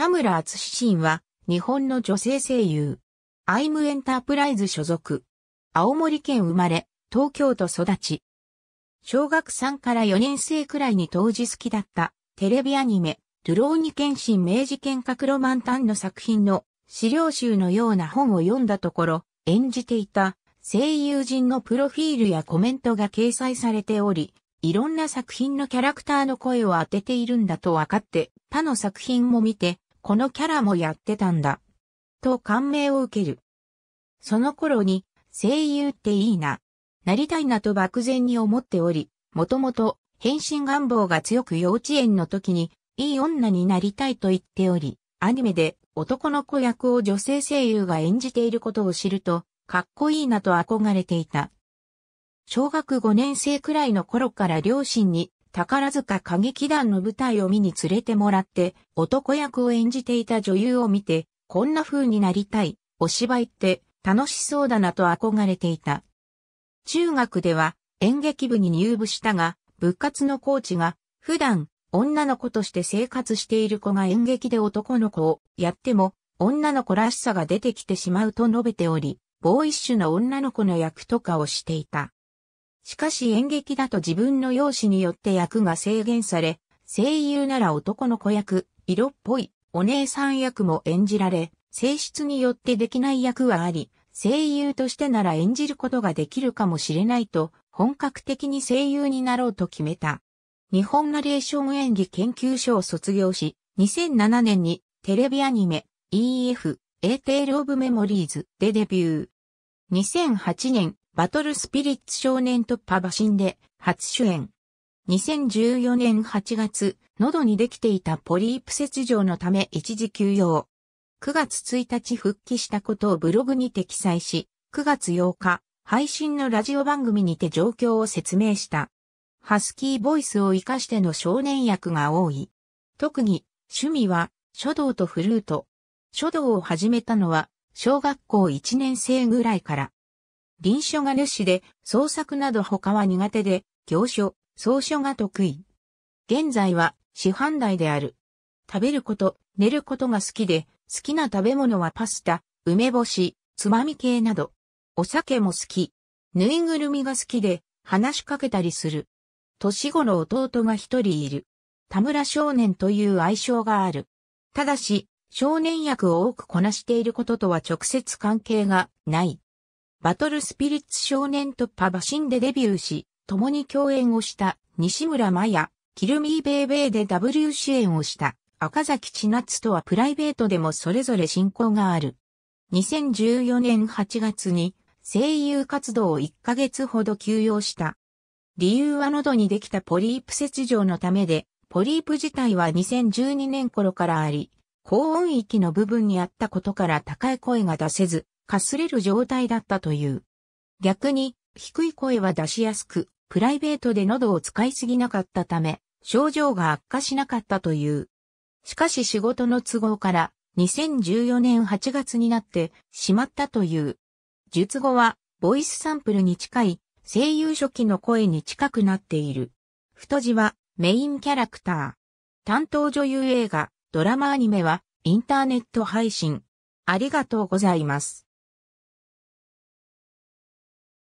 田村厚志神は、日本の女性声優。アイムエンタープライズ所属。青森県生まれ、東京都育ち。小学3から4年生くらいに当時好きだった、テレビアニメ、ドゥローニ剣心明治剣閣ロマンタンの作品の資料集のような本を読んだところ、演じていた声優陣のプロフィールやコメントが掲載されており、いろんな作品のキャラクターの声を当てているんだと分かって、他の作品も見て、このキャラもやってたんだ。と感銘を受ける。その頃に、声優っていいな。なりたいなと漠然に思っており、もともと、変身願望が強く幼稚園の時に、いい女になりたいと言っており、アニメで男の子役を女性声優が演じていることを知ると、かっこいいなと憧れていた。小学5年生くらいの頃から両親に宝塚歌劇団の舞台を見に連れてもらって、男役を演じていた女優を見て、こんな風になりたい、お芝居って楽しそうだなと憧れていた。中学では演劇部に入部したが、部活のコーチが、普段女の子として生活している子が演劇で男の子をやっても、女の子らしさが出てきてしまうと述べており、ボーイッシュな女の子の役とかをしていた。しかし演劇だと自分の容姿によって役が制限され、声優なら男の子役、色っぽい、お姉さん役も演じられ、性質によってできない役はあり、声優としてなら演じることができるかもしれないと、本格的に声優になろうと決めた。日本ナレーション演技研究所を卒業し、2007年にテレビアニメ EF A Tale of Memories でデビュー。2008年バトルスピリッツ少年突破馬神で初主演。2014年8月、喉にできていたポリープ切除のため一時休養。9月1日復帰したことをブログにて記載し、9月8日、配信のラジオ番組にて状況を説明した。ハスキーボイスを活かしての少年役が多い。特に、趣味は、書道とフルート。書道を始めたのは、小学校1年生ぐらいから。臨書が主で、創作など他は苦手で、行書、草書が得意。現在は、師範代である。食べること、寝ることが好きで、好きな食べ物はパスタ、梅干し、つまみ系など。お酒も好き。ぬいぐるみが好きで、話しかけたりする。年頃弟が一人いる。田村少年という愛称がある。ただし、少年役を多くこなしていることとは直接関係がない。バトルスピリッツ少年突破シンでデビューし、共に共演をした西村麻也、キルミーベイベイで W 主演をした赤崎千夏とはプライベートでもそれぞれ親交がある。2014年8月に声優活動を1ヶ月ほど休養した。理由は喉にできたポリープ切除のためで、ポリープ自体は2012年頃からあり、高音域の部分にあったことから高い声が出せず、かすれる状態だったという。逆に、低い声は出しやすく、プライベートで喉を使いすぎなかったため、症状が悪化しなかったという。しかし仕事の都合から、2014年8月になってしまったという。術後は、ボイスサンプルに近い、声優初期の声に近くなっている。太字は、メインキャラクター。担当女優映画、ドラマアニメは、インターネット配信。ありがとうございます。